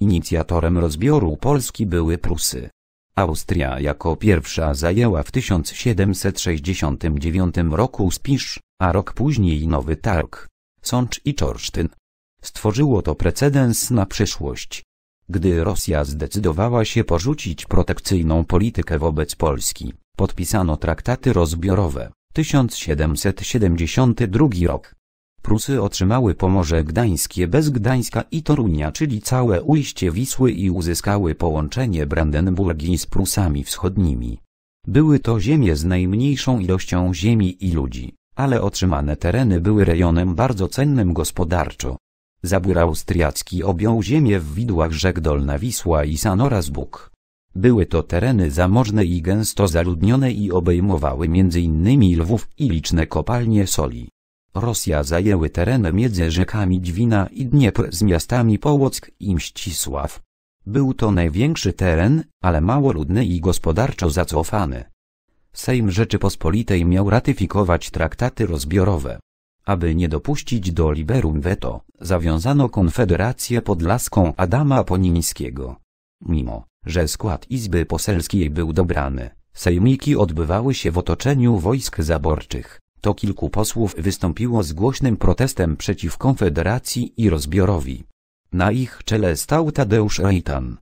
Inicjatorem rozbioru Polski były Prusy. Austria jako pierwsza zajęła w 1769 roku Spisz, a rok później Nowy Targ, Sącz i Czorsztyn. Stworzyło to precedens na przyszłość. Gdy Rosja zdecydowała się porzucić protekcyjną politykę wobec Polski, podpisano traktaty rozbiorowe, 1772 rok, Prusy otrzymały Pomorze Gdańskie bez Gdańska i Torunia, czyli całe ujście Wisły i uzyskały połączenie Brandenburgii z Prusami Wschodnimi. Były to ziemie z najmniejszą ilością ziemi i ludzi, ale otrzymane tereny były rejonem bardzo cennym gospodarczo. Zabór austriacki objął ziemię w widłach rzek Dolna Wisła i Sanorazbuk. Były to tereny zamożne i gęsto zaludnione i obejmowały m.in. Lwów i liczne kopalnie soli. Rosja zajęły tereny między rzekami Dwina i Dniepr z miastami Połock i Mścisław. Był to największy teren, ale małoludny i gospodarczo zacofany. Sejm Rzeczypospolitej miał ratyfikować traktaty rozbiorowe. Aby nie dopuścić do liberum veto, zawiązano Konfederację Podlaską Adama Ponińskiego. Mimo, że skład Izby Poselskiej był dobrany, sejmiki odbywały się w otoczeniu wojsk zaborczych to kilku posłów wystąpiło z głośnym protestem przeciw Konfederacji i rozbiorowi. Na ich czele stał Tadeusz Rejtan.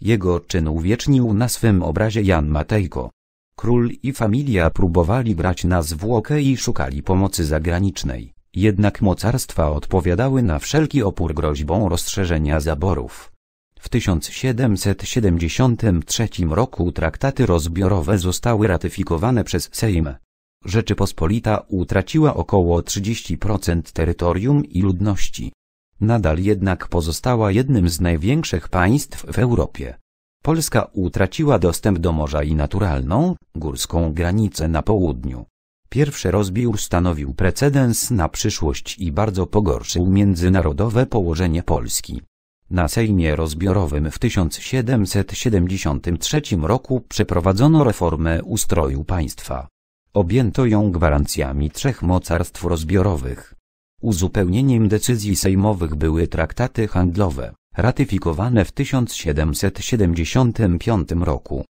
Jego czyn uwiecznił na swym obrazie Jan Matejko. Król i familia próbowali brać na zwłokę i szukali pomocy zagranicznej, jednak mocarstwa odpowiadały na wszelki opór groźbą rozszerzenia zaborów. W 1773 roku traktaty rozbiorowe zostały ratyfikowane przez Sejm, Rzeczypospolita utraciła około 30% terytorium i ludności. Nadal jednak pozostała jednym z największych państw w Europie. Polska utraciła dostęp do morza i naturalną, górską granicę na południu. Pierwszy rozbiór stanowił precedens na przyszłość i bardzo pogorszył międzynarodowe położenie Polski. Na Sejmie Rozbiorowym w 1773 roku przeprowadzono reformę ustroju państwa. Objęto ją gwarancjami trzech mocarstw rozbiorowych. Uzupełnieniem decyzji sejmowych były traktaty handlowe, ratyfikowane w 1775 roku.